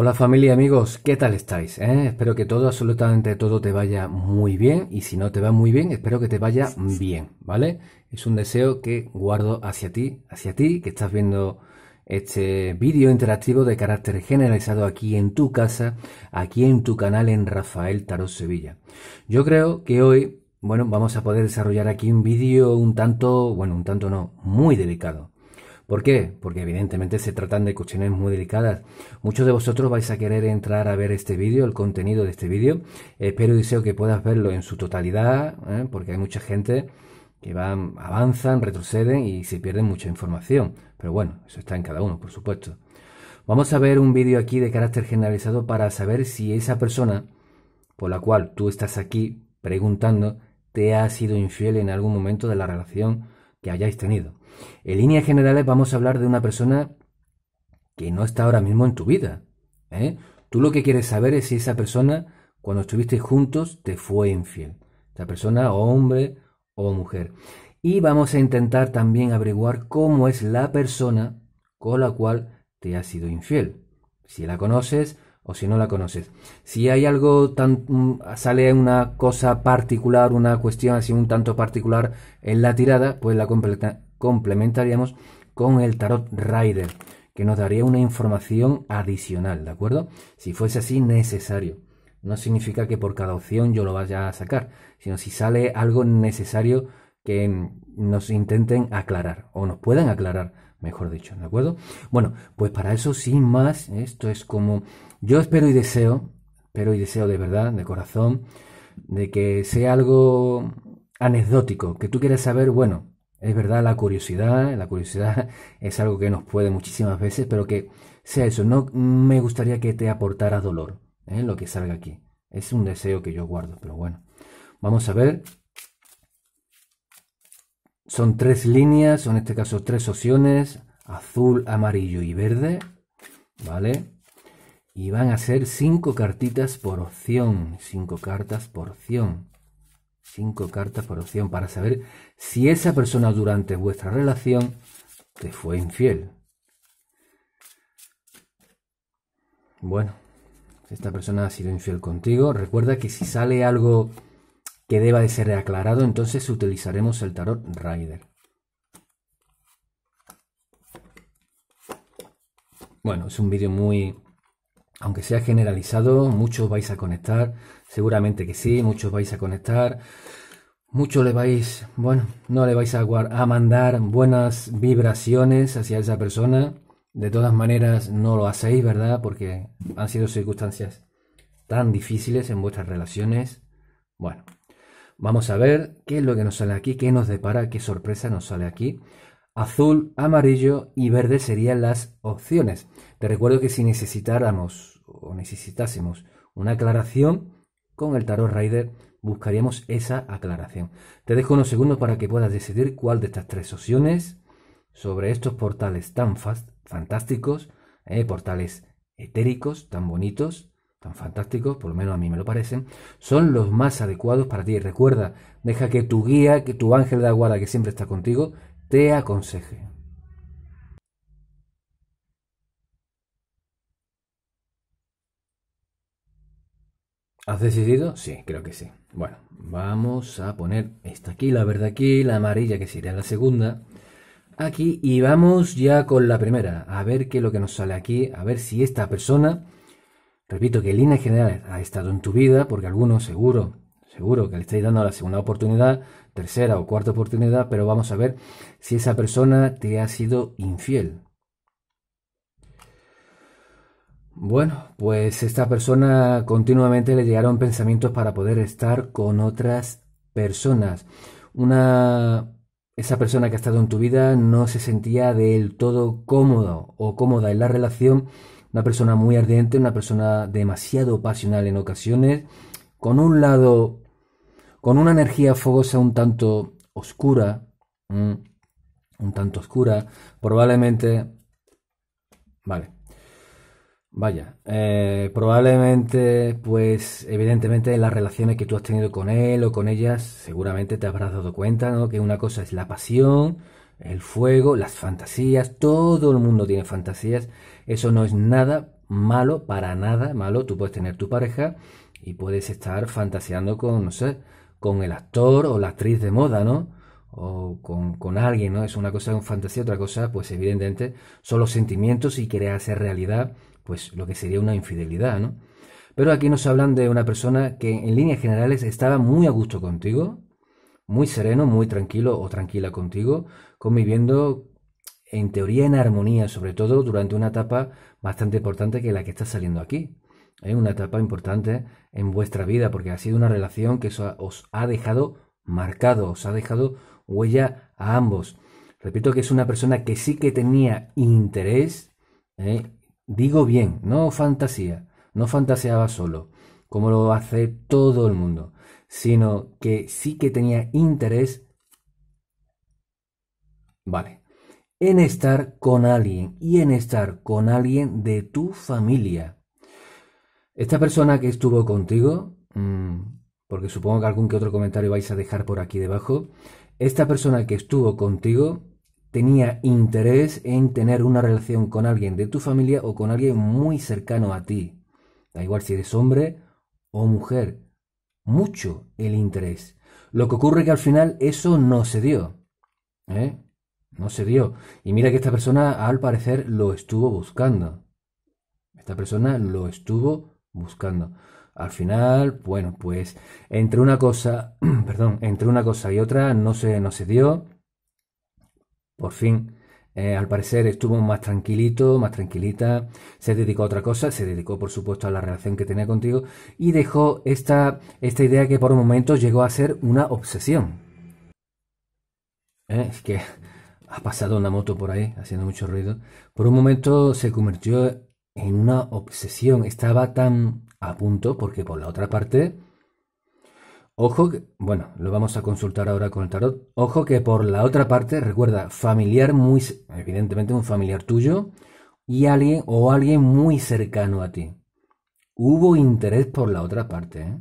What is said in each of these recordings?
Hola familia amigos, ¿qué tal estáis? Eh? Espero que todo, absolutamente todo te vaya muy bien y si no te va muy bien, espero que te vaya bien, ¿vale? Es un deseo que guardo hacia ti, hacia ti que estás viendo este vídeo interactivo de carácter generalizado aquí en tu casa, aquí en tu canal en Rafael Tarot Sevilla. Yo creo que hoy, bueno, vamos a poder desarrollar aquí un vídeo un tanto, bueno, un tanto no, muy delicado. ¿Por qué? Porque evidentemente se tratan de cuestiones muy delicadas. Muchos de vosotros vais a querer entrar a ver este vídeo, el contenido de este vídeo. Espero y deseo que puedas verlo en su totalidad, ¿eh? porque hay mucha gente que va, avanzan, retroceden y se pierden mucha información. Pero bueno, eso está en cada uno, por supuesto. Vamos a ver un vídeo aquí de carácter generalizado para saber si esa persona por la cual tú estás aquí preguntando te ha sido infiel en algún momento de la relación que hayáis tenido. En líneas generales vamos a hablar de una persona que no está ahora mismo en tu vida. ¿eh? Tú lo que quieres saber es si esa persona, cuando estuviste juntos, te fue infiel. Esa persona, o hombre o mujer. Y vamos a intentar también averiguar cómo es la persona con la cual te ha sido infiel. Si la conoces o si no la conoces. Si hay algo tan. Mm, sale una cosa particular, una cuestión así un tanto particular en la tirada, pues la, completa, complementaríamos con el tarot Rider, que nos daría una información adicional, ¿de acuerdo? Si fuese así necesario. No significa que por cada opción yo lo vaya a sacar, sino si sale algo necesario que nos intenten aclarar o nos puedan aclarar, mejor dicho, ¿de acuerdo? Bueno, pues para eso sin más, esto es como yo espero y deseo, espero y deseo de verdad, de corazón, de que sea algo anecdótico, que tú quieras saber, bueno, es verdad, la curiosidad, la curiosidad es algo que nos puede muchísimas veces, pero que sea eso, no me gustaría que te aportara dolor, ¿eh? lo que salga aquí. Es un deseo que yo guardo, pero bueno. Vamos a ver. Son tres líneas, son en este caso tres opciones, azul, amarillo y verde, ¿vale? Y van a ser cinco cartitas por opción, cinco cartas por opción cinco cartas por opción para saber si esa persona durante vuestra relación te fue infiel. Bueno, si esta persona ha sido infiel contigo, recuerda que si sale algo que deba de ser aclarado, entonces utilizaremos el tarot Rider. Bueno, es un vídeo muy, aunque sea generalizado, muchos vais a conectar. Seguramente que sí, muchos vais a conectar, muchos le vais, bueno, no le vais a, mandar buenas vibraciones hacia esa persona. De todas maneras, no lo hacéis, ¿verdad? Porque han sido circunstancias tan difíciles en vuestras relaciones. Bueno, vamos a ver qué es lo que nos sale aquí, qué nos depara, qué sorpresa nos sale aquí. Azul, amarillo y verde serían las opciones. Te recuerdo que si necesitáramos o necesitásemos una aclaración, con el Tarot Rider buscaríamos esa aclaración. Te dejo unos segundos para que puedas decidir cuál de estas tres opciones sobre estos portales tan fast, fantásticos, eh, portales etéricos, tan bonitos, tan fantásticos, por lo menos a mí me lo parecen, son los más adecuados para ti. recuerda, deja que tu guía, que tu ángel de aguada, que siempre está contigo, te aconseje. ¿Has decidido? Sí, creo que sí. Bueno, vamos a poner esta aquí, la verde aquí, la amarilla que sería la segunda. Aquí y vamos ya con la primera. A ver qué es lo que nos sale aquí. A ver si esta persona, repito que en línea general ha estado en tu vida, porque algunos seguro, seguro que le estáis dando la segunda oportunidad, tercera o cuarta oportunidad, pero vamos a ver si esa persona te ha sido infiel. Bueno, pues esta persona continuamente le llegaron pensamientos para poder estar con otras personas. Una esa persona que ha estado en tu vida no se sentía del todo cómodo o cómoda en la relación, una persona muy ardiente, una persona demasiado pasional en ocasiones, con un lado con una energía fogosa un tanto oscura, mm, un tanto oscura, probablemente vale Vaya, eh, probablemente, pues evidentemente en las relaciones que tú has tenido con él o con ellas, seguramente te habrás dado cuenta, ¿no? Que una cosa es la pasión, el fuego, las fantasías, todo el mundo tiene fantasías, eso no es nada malo, para nada malo, tú puedes tener tu pareja y puedes estar fantaseando con, no sé, con el actor o la actriz de moda, ¿no? o con, con, alguien, ¿no? Es una cosa, es fantasía, otra cosa, pues evidentemente son los sentimientos y querer hacer realidad pues lo que sería una infidelidad, ¿no? Pero aquí nos hablan de una persona que en líneas generales estaba muy a gusto contigo, muy sereno, muy tranquilo o tranquila contigo, conviviendo en teoría en armonía, sobre todo durante una etapa bastante importante que es la que está saliendo aquí. Es ¿eh? una etapa importante en vuestra vida porque ha sido una relación que os ha dejado marcado, os ha dejado huella a ambos. Repito que es una persona que sí que tenía interés, ¿eh? Digo bien, no fantasía, no fantaseaba solo, como lo hace todo el mundo, sino que sí que tenía interés, vale, en estar con alguien y en estar con alguien de tu familia. Esta persona que estuvo contigo, mm, porque supongo que algún que otro comentario vais a dejar por aquí debajo, esta persona que estuvo contigo tenía interés en tener una relación con alguien de tu familia o con alguien muy cercano a ti. Da igual si eres hombre o mujer. Mucho el interés. Lo que ocurre que al final eso no se dio. ¿eh? No se dio. Y mira que esta persona al parecer lo estuvo buscando. Esta persona lo estuvo buscando. Al final, bueno, pues entre una cosa, perdón, entre una cosa y otra no se, no se dio por fin, eh, al parecer estuvo más tranquilito, más tranquilita, se dedicó a otra cosa, se dedicó por supuesto a la relación que tenía contigo y dejó esta, esta idea que por un momento llegó a ser una obsesión. Eh, es que ha pasado una moto por ahí haciendo mucho ruido. Por un momento se convirtió en una obsesión, estaba tan a punto porque por la otra parte Ojo, que, bueno, lo vamos a consultar ahora con el tarot. Ojo que por la otra parte, recuerda, familiar muy, evidentemente un familiar tuyo y alguien o alguien muy cercano a ti. Hubo interés por la otra parte, ¿eh?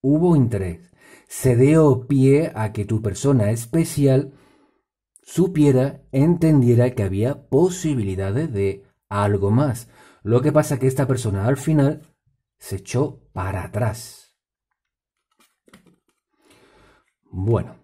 Hubo interés. Se dio pie a que tu persona especial supiera, entendiera que había posibilidades de algo más. Lo que pasa que esta persona al final se echó para atrás Bueno,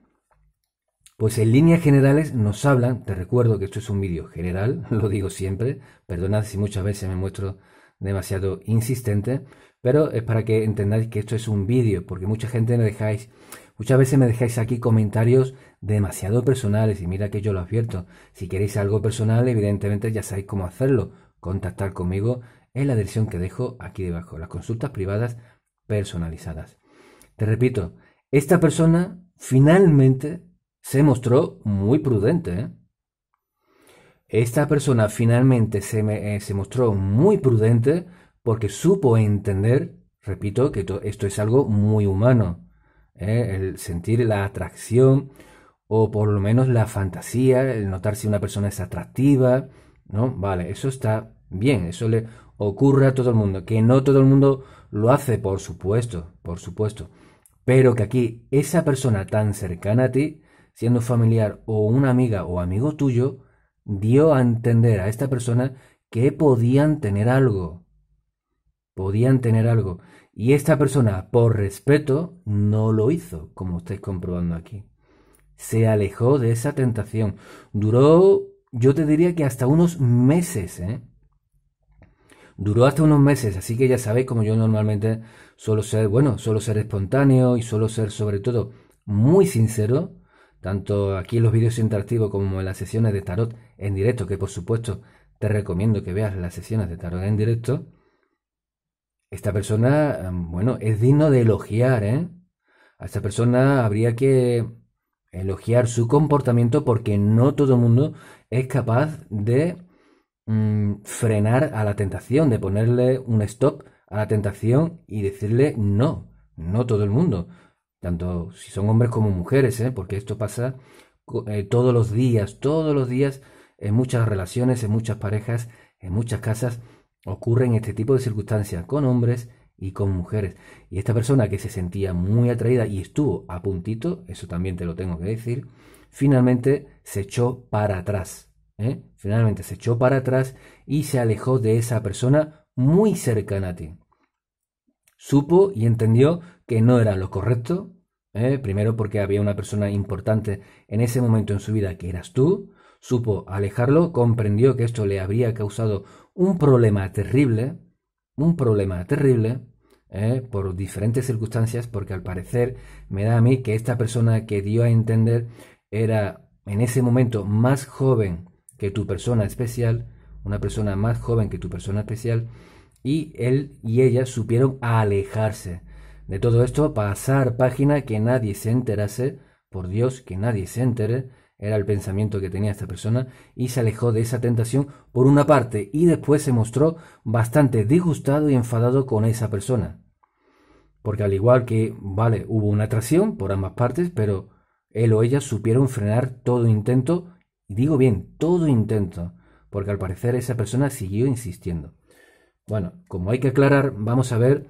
pues en líneas generales nos hablan, te recuerdo que esto es un vídeo general, lo digo siempre, perdonad si muchas veces me muestro demasiado insistente, pero es para que entendáis que esto es un vídeo, porque mucha gente me dejáis, muchas veces me dejáis aquí comentarios demasiado personales, y mira que yo lo advierto, si queréis algo personal, evidentemente ya sabéis cómo hacerlo, contactar conmigo en la dirección que dejo aquí debajo, las consultas privadas personalizadas. Te repito, esta persona finalmente se mostró muy prudente. ¿eh? Esta persona finalmente se, me, eh, se, mostró muy prudente porque supo entender, repito, que esto es algo muy humano, ¿eh? el sentir la atracción o por lo menos la fantasía, el notar si una persona es atractiva, ¿no? Vale, eso está bien, eso le ocurre a todo el mundo, que no todo el mundo lo hace, por supuesto, por supuesto. Pero que aquí esa persona tan cercana a ti, siendo familiar o una amiga o amigo tuyo, dio a entender a esta persona que podían tener algo. Podían tener algo. Y esta persona, por respeto, no lo hizo, como estáis comprobando aquí. Se alejó de esa tentación. Duró, yo te diría que hasta unos meses, ¿eh? Duró hasta unos meses, así que ya sabéis como yo normalmente suelo ser, bueno, suelo ser espontáneo y suelo ser sobre todo muy sincero, tanto aquí en los vídeos interactivos como en las sesiones de tarot en directo, que por supuesto te recomiendo que veas las sesiones de tarot en directo. Esta persona, em, bueno, es digno de elogiar, ¿eh? A esta persona habría que elogiar su comportamiento porque no todo el mundo es capaz de Mm, frenar a la tentación, de ponerle un stop a la tentación y decirle no, no todo el mundo, tanto si son hombres como mujeres, ¿eh? porque esto pasa eh, todos los días, todos los días en muchas relaciones, en muchas parejas, en muchas casas ocurren este tipo de circunstancias con hombres y con mujeres. Y esta persona que se sentía muy atraída y estuvo a puntito, eso también te lo tengo que decir, finalmente se echó para atrás. ¿eh? Finalmente se echó para atrás y se alejó de esa persona muy cercana a ti. Supo y entendió que no era lo correcto, ¿eh? primero porque había una persona importante en ese momento en su vida que eras tú, supo alejarlo, comprendió que esto le habría causado un problema terrible, un problema terrible, ¿eh? por diferentes circunstancias, porque al parecer me da a mí que esta persona que dio a entender era en ese momento más joven que tu persona especial, una persona más joven que tu persona especial, y él y ella supieron alejarse de todo esto, pasar página, que nadie se enterase, por Dios, que nadie se entere, era el pensamiento que tenía esta persona, y se alejó de esa tentación por una parte, y después se mostró bastante disgustado y enfadado con esa persona. Porque al igual que, vale, hubo una atracción por ambas partes, pero él o ella supieron frenar todo intento y digo bien, todo intento, porque al parecer esa persona siguió insistiendo. Bueno, como hay que aclarar, vamos a ver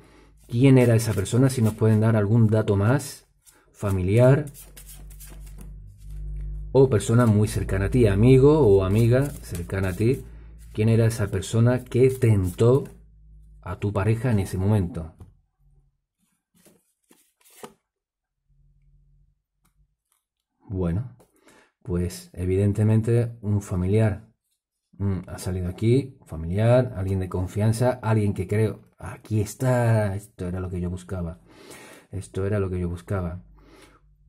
quién era esa persona, si nos pueden dar algún dato más, familiar o persona muy cercana a ti, amigo o amiga cercana a ti, quién era esa persona que tentó a tu pareja en ese momento. Bueno, pues evidentemente un familiar mm, ha salido aquí, familiar, alguien de confianza, alguien que creo, aquí está, esto era lo que yo buscaba, esto era lo que yo buscaba.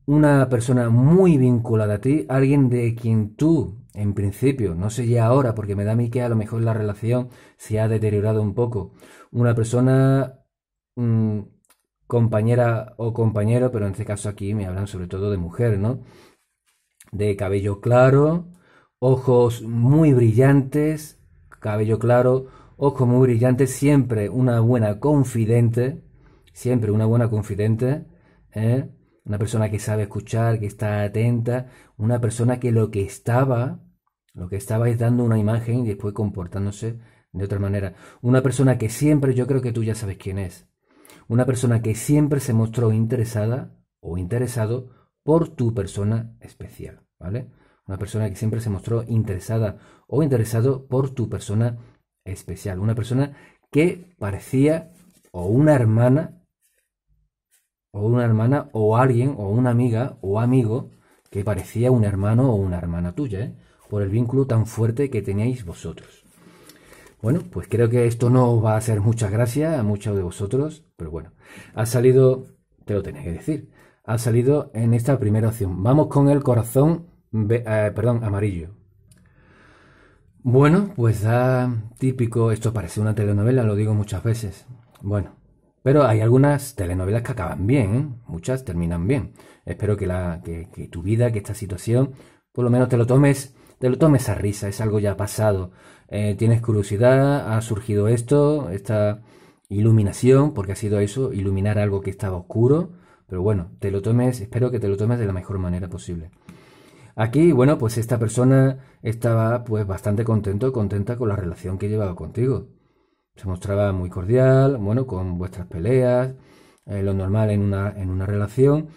Una persona muy vinculada a ti, alguien de quien tú, en principio, no sé ya ahora, porque me da a mí que a lo mejor la relación se ha deteriorado un poco, una persona mm, compañera o compañero, pero en este caso aquí me hablan sobre todo de mujer, ¿no? de cabello claro, ojos muy brillantes, cabello claro, ojos muy brillantes, siempre una buena confidente, siempre una buena confidente, ¿eh? una persona que sabe escuchar, que está atenta, una persona que lo que estaba, lo que estaba es dando una imagen y después comportándose de otra manera. Una persona que siempre, yo creo que tú ya sabes quién es, una persona que siempre se mostró interesada o interesado por tu persona especial, ¿vale? Una persona que siempre se mostró interesada o interesado por tu persona especial. Una persona que parecía o una hermana o una hermana o alguien o una amiga o amigo que parecía un hermano o una hermana tuya, ¿eh? por el vínculo tan fuerte que teníais vosotros. Bueno, pues creo que esto no va a hacer mucha gracia a muchos de vosotros, pero bueno, ha salido, te lo tenéis que decir, ha salido en esta primera opción. Vamos con el corazón, eh, perdón, amarillo. Bueno, pues da típico, esto parece una telenovela, lo digo muchas veces. Bueno, pero hay algunas telenovelas que acaban bien, ¿eh? muchas terminan bien. Espero que, la, que, tu vida, que esta situación, por lo menos te lo tomes te lo tomes a risa, es algo ya pasado. Eh, tienes curiosidad, ha surgido esto, esta iluminación, porque ha sido eso, iluminar algo que estaba oscuro, pero bueno, te lo tomes, espero que te lo tomes de la mejor manera posible. Aquí, bueno, pues esta persona estaba pues bastante contento, contenta con la relación que llevaba contigo. Se mostraba muy cordial, bueno, con vuestras peleas, eh, lo normal en una, en una relación.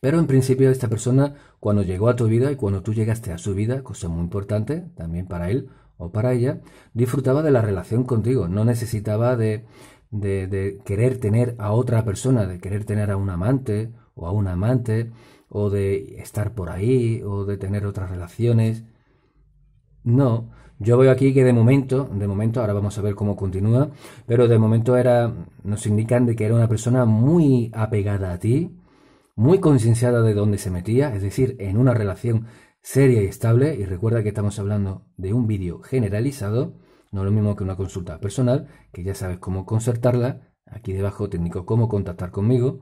Pero en principio esta persona, cuando llegó a tu vida y cuando tú llegaste a su vida, cosa muy importante también para él o para ella, disfrutaba de la relación contigo, no necesitaba de de, querer tener a otra persona, de querer tener a un amante o a un amante, o de estar por ahí, o de tener otras relaciones. No, yo veo aquí que de momento, de momento, ahora vamos a ver cómo continúa, pero de momento era, nos indican de que era una persona muy apegada a ti, muy concienciada de dónde se metía, es decir, en una relación seria y estable, y recuerda que estamos hablando de un vídeo generalizado, no lo mismo que una consulta personal, que ya sabes cómo concertarla. Aquí debajo técnico cómo contactar conmigo.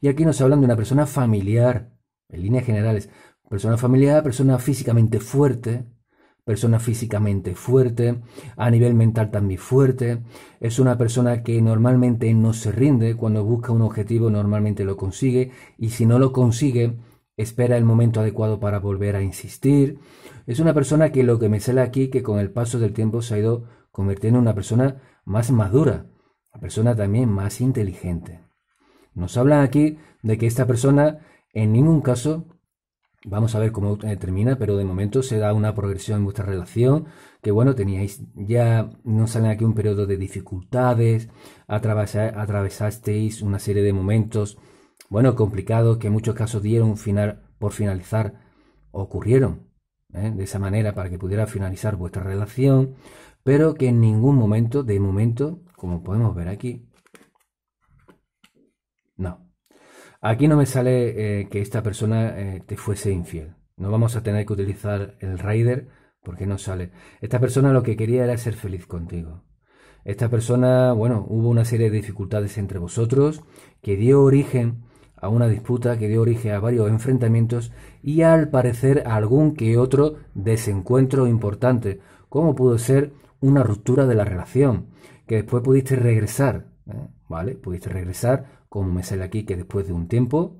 Y aquí nos hablan de una persona familiar, en líneas generales. Persona familiar, persona físicamente fuerte, persona físicamente fuerte, a nivel mental también fuerte, es una persona que normalmente no se rinde, cuando busca un objetivo normalmente lo consigue y si no lo consigue espera el momento adecuado para volver a insistir. Es una persona que lo que me sale aquí, que con el paso del tiempo se ha ido convirtiendo en una persona más madura, una persona también más inteligente. Nos habla aquí de que esta persona en ningún caso, vamos a ver cómo eh, termina, pero de momento se da una progresión en vuestra relación, que bueno, teníais ya, no salen aquí un periodo de dificultades, atravesasteis una serie de momentos bueno, complicado, que muchos casos dieron final, por finalizar, ocurrieron ¿eh? de esa manera para que pudiera finalizar vuestra relación, pero que en ningún momento, de momento, como podemos ver aquí, no. Aquí no me sale eh, que esta persona eh, te fuese infiel. No vamos a tener que utilizar el Raider porque no sale. Esta persona lo que quería era ser feliz contigo. Esta persona, bueno, hubo una serie de dificultades entre vosotros que dio origen a una disputa que dio origen a varios enfrentamientos y al parecer algún que otro desencuentro importante, como pudo ser una ruptura de la relación, que después pudiste regresar, ¿eh? ¿vale? Pudiste regresar, como me sale aquí, que después de un tiempo,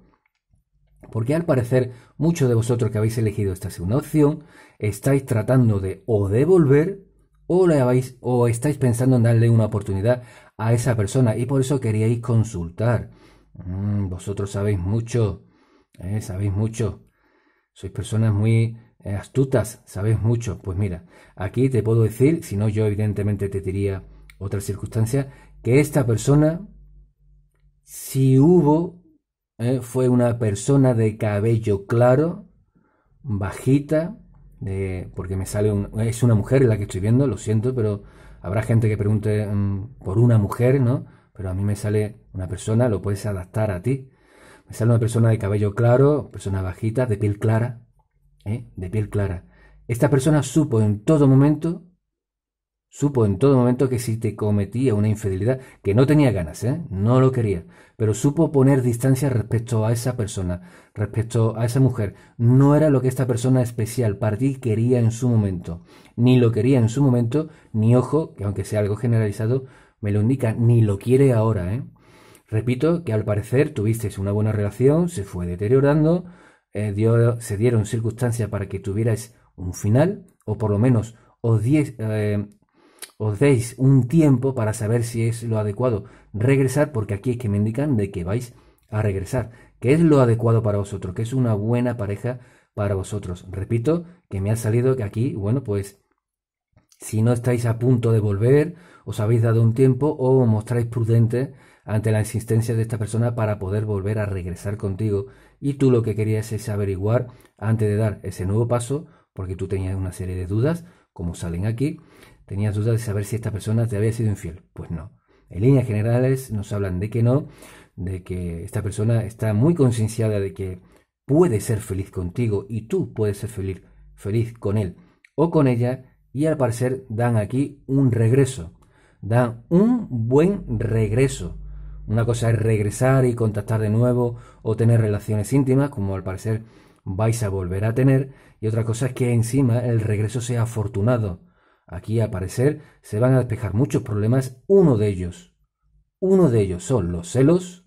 porque al parecer muchos de vosotros que habéis elegido esta segunda opción estáis tratando de o devolver o, le habéis, o estáis pensando en darle una oportunidad a esa persona y por eso queríais consultar Mm, vosotros sabéis mucho, eh, sabéis mucho. Sois personas muy eh, astutas, sabéis mucho. Pues mira, aquí te puedo decir, si no yo evidentemente te diría otra circunstancia, que esta persona, si hubo, eh, fue una persona de cabello claro, bajita, de, porque me sale es una mujer la que estoy viendo, lo siento, pero habrá gente que pregunte mm, por una mujer, ¿no? pero a mí me sale una persona, lo puedes adaptar a ti. Me sale una persona de cabello claro, persona bajita, de piel clara, ¿eh? de piel clara. Esta persona supo en todo momento, supo en todo momento que si te cometía una infidelidad, que no tenía ganas, ¿eh? no lo quería, pero supo poner distancia respecto a esa persona, respecto a esa mujer. No era lo que esta persona especial para ti quería en su momento, ni lo quería en su momento, ni ojo, que aunque sea algo generalizado, me lo indica, ni lo quiere ahora, ¿eh? Repito que al parecer tuvisteis una buena relación, se fue deteriorando, eh, dio, se dieron circunstancias para que tuvierais un final, o por lo menos os, diez, eh, os deis un tiempo para saber si es lo adecuado regresar, porque aquí es que me indican de que vais a regresar, que es lo adecuado para vosotros, que es una buena pareja para vosotros. Repito que me ha salido que aquí, bueno, pues si no estáis a punto de volver, os habéis dado un tiempo o mostráis prudente ante la existencia de esta persona para poder volver a regresar contigo y tú lo que querías es averiguar antes de dar ese nuevo paso, porque tú tenías una serie de dudas, como salen aquí, tenías dudas de saber si esta persona te había sido infiel. Pues no. En líneas generales nos hablan de que no, de que esta persona está muy concienciada de que puede ser feliz contigo y tú puedes ser feliz, feliz con él o con ella y al parecer dan aquí un regreso. Dan un buen regreso. Una cosa es regresar y contactar de nuevo o tener relaciones íntimas, como al parecer vais a volver a tener. Y otra cosa es que encima el regreso sea afortunado. Aquí al parecer se van a despejar muchos problemas. Uno de ellos, uno de ellos son los celos.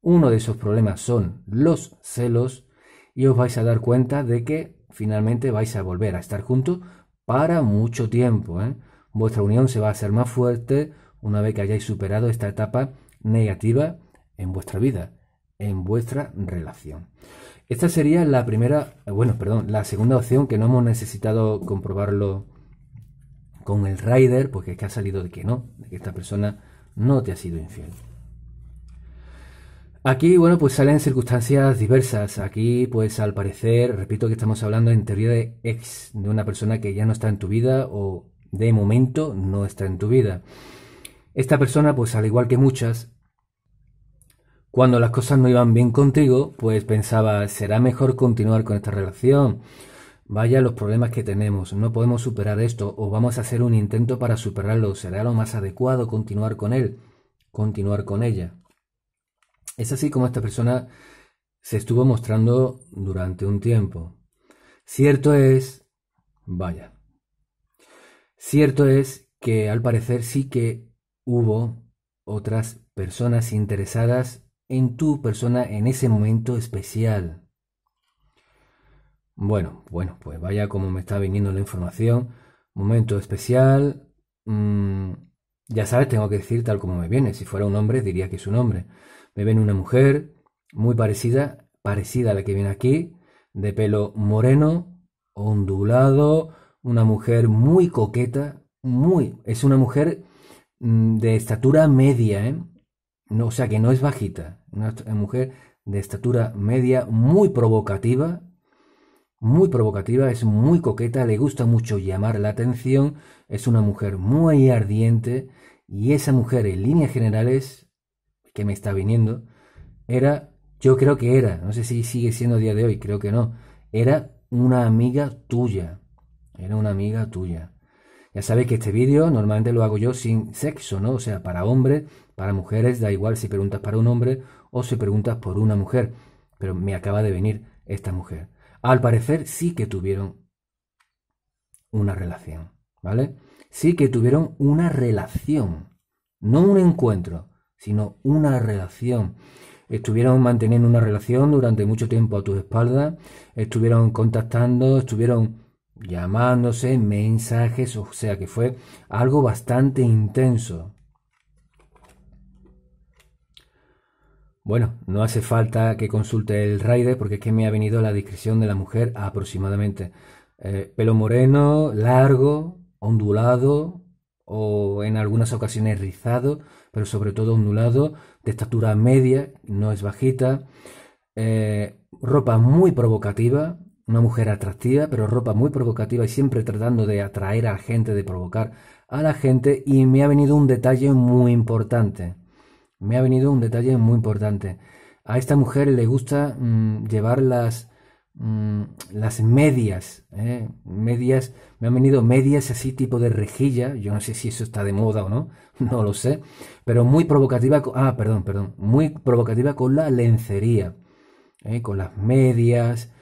Uno de esos problemas son los celos y os vais a dar cuenta de que finalmente vais a volver a estar juntos para mucho tiempo. ¿eh? Vuestra unión se va a hacer más fuerte una vez que hayáis superado esta etapa negativa en vuestra vida, en vuestra relación. Esta sería la primera, bueno, perdón, la segunda opción que no hemos necesitado comprobarlo con el rider, porque es que ha salido de que no, de que esta persona no te ha sido infiel. Aquí, bueno, pues salen circunstancias diversas. Aquí, pues al parecer, repito que estamos hablando en teoría de ex, de una persona que ya no está en tu vida o de momento no está en tu vida. Esta persona, pues al igual que muchas, cuando las cosas no iban bien contigo, pues pensaba, será mejor continuar con esta relación. Vaya los problemas que tenemos, no podemos superar esto o vamos a hacer un intento para superarlo, será lo más adecuado continuar con él, continuar con ella. Es así como esta persona se estuvo mostrando durante un tiempo. Cierto es, vaya, cierto es que al parecer sí que hubo otras personas interesadas en tu persona en ese momento especial. Bueno, bueno, pues vaya como me está viniendo la información. Momento especial. Mm, ya sabes, tengo que decir tal como me viene. Si fuera un hombre, diría que es un hombre me ven una mujer muy parecida, parecida a la que viene aquí, de pelo moreno, ondulado, una mujer muy coqueta, muy, es una mujer mm, de estatura media, ¿eh? no, o sea que no es bajita, una mujer de estatura media, muy provocativa, muy provocativa, es muy coqueta, le gusta mucho llamar la atención, es una mujer muy ardiente y esa mujer en líneas generales que me está viniendo, era, yo creo que era, no sé si sigue siendo día de hoy, creo que no, era una amiga tuya, era una amiga tuya. Ya sabéis que este vídeo normalmente lo hago yo sin sexo, ¿no? O sea, para hombres, para mujeres, da igual si preguntas para un hombre o si preguntas por una mujer. Pero me acaba de venir esta mujer. Al parecer sí que tuvieron una relación, ¿vale? Sí que tuvieron una relación, no un encuentro, sino una relación. Estuvieron manteniendo una relación durante mucho tiempo a tus espaldas, estuvieron contactando, estuvieron llamándose, mensajes, o sea que fue algo bastante intenso. Bueno, no hace falta que consulte el Raider porque es que me ha venido la descripción de la mujer aproximadamente. Eh, pelo moreno, largo, ondulado, o en algunas ocasiones rizado, pero sobre todo ondulado, de estatura media, no es bajita, eh, ropa muy provocativa, una mujer atractiva, pero ropa muy provocativa y siempre tratando de atraer a la gente, de provocar a la gente. Y me ha venido un detalle muy importante. Me ha venido un detalle muy importante. A esta mujer le gusta mm, llevar las Mm, las medias, ¿eh? medias, me han venido medias así tipo de rejilla, yo no sé si eso está de moda o no, no lo sé, pero muy provocativa, con, ah, perdón, perdón, muy provocativa con la lencería, ¿eh? con las medias,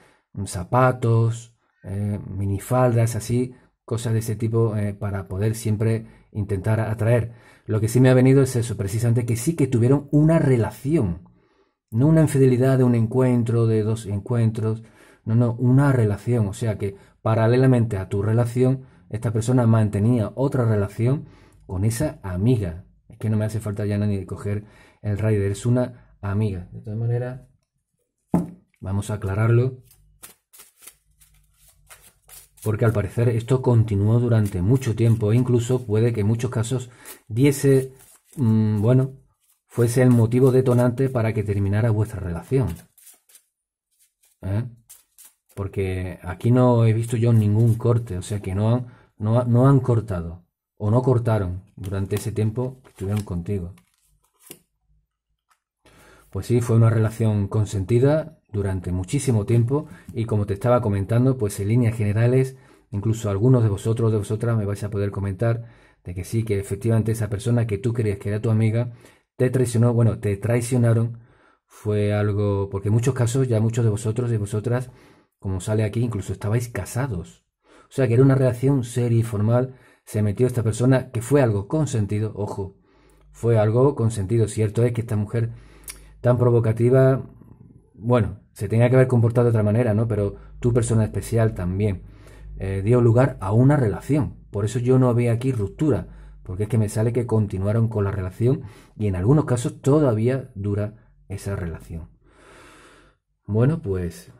zapatos, ¿eh? minifaldas, así, cosas de ese tipo para poder siempre intentar atraer. Lo que sí me ha venido es eso, precisamente que sí que tuvieron una relación, no una infidelidad de un encuentro, de dos encuentros, no, no, una relación. O sea que paralelamente a tu relación, esta persona mantenía otra relación con esa amiga. Es que no me hace falta ya nadie coger el rider, es una amiga. De todas maneras, vamos a aclararlo. Porque al parecer esto continuó durante mucho tiempo e incluso puede que en muchos casos diese, mm, bueno, fuese el motivo detonante para que terminara vuestra relación. ¿Eh? porque aquí no he visto yo ningún corte, o sea que no han, no, han cortado o no cortaron durante ese tiempo que estuvieron contigo. Pues sí, fue una relación consentida durante muchísimo tiempo y como te estaba comentando, pues en líneas generales, incluso algunos de vosotros, de vosotras, me vais a poder comentar de que sí, que efectivamente esa persona que tú creías que era tu amiga, te traicionó, bueno, te traicionaron, fue algo, porque en muchos casos ya muchos de vosotros y vosotras como sale aquí, incluso estabais casados. O sea que era una relación seria y formal. Se metió esta persona que fue algo consentido, ojo, fue algo consentido. Cierto es que esta mujer tan provocativa, bueno, se tenía que haber comportado de otra manera, ¿no? Pero tu persona especial también eh, dio lugar a una relación. Por eso yo no veo aquí ruptura, porque es que me sale que continuaron con la relación y en algunos casos todavía dura esa relación. Bueno, pues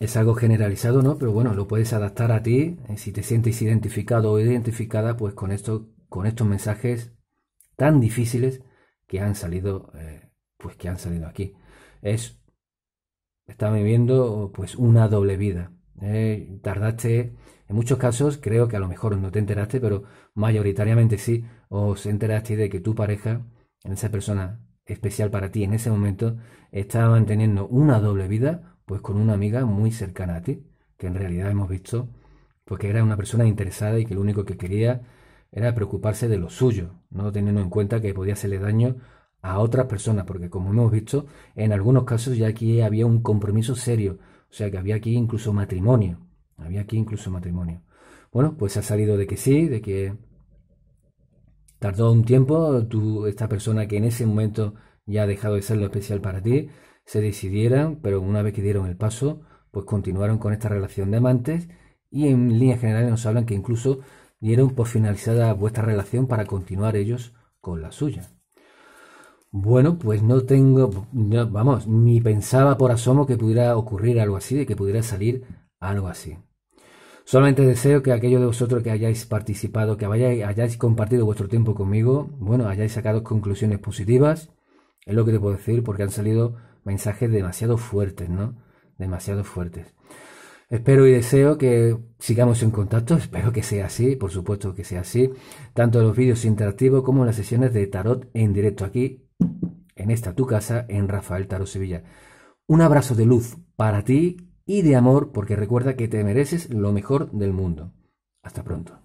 es algo generalizado, ¿no? Pero bueno, lo puedes adaptar a ti. Eh, si te sientes identificado o identificada, pues con, esto, con estos mensajes tan difíciles que han salido, eh, pues que han salido aquí. Es, está viviendo pues una doble vida. Eh, tardaste, en muchos casos, creo que a lo mejor no te enteraste, pero mayoritariamente sí, os enteraste de que tu pareja, esa persona especial para ti en ese momento, estaba manteniendo una doble vida pues con una amiga muy cercana a ti, que en realidad hemos visto pues que era una persona interesada y que lo único que quería era preocuparse de lo suyo, no teniendo en cuenta que podía hacerle daño a otras personas, porque como hemos visto, en algunos casos ya aquí había un compromiso serio, o sea que había aquí incluso matrimonio, había aquí incluso matrimonio. Bueno, pues ha salido de que sí, de que tardó un tiempo, tú, esta persona que en ese momento ya ha dejado de ser lo especial para ti, se decidieran, pero una vez que dieron el paso, pues continuaron con esta relación de amantes y en líneas generales nos hablan que incluso dieron por finalizada vuestra relación para continuar ellos con la suya. Bueno, pues no tengo, vamos, ni pensaba por asomo que pudiera ocurrir algo así, de que pudiera salir algo así. Solamente deseo que aquellos de vosotros que hayáis participado, que hayáis compartido vuestro tiempo conmigo, bueno, hayáis sacado conclusiones positivas, es lo que te puedo decir, porque han salido mensajes demasiado fuertes, ¿no? Demasiado fuertes. Espero y deseo que sigamos en contacto, espero que sea así, por supuesto que sea así, tanto los vídeos interactivos como las sesiones de tarot en directo aquí, en esta tu casa, en Rafael Tarot Sevilla. Un abrazo de luz para ti y de amor, porque recuerda que te mereces lo mejor del mundo. Hasta pronto.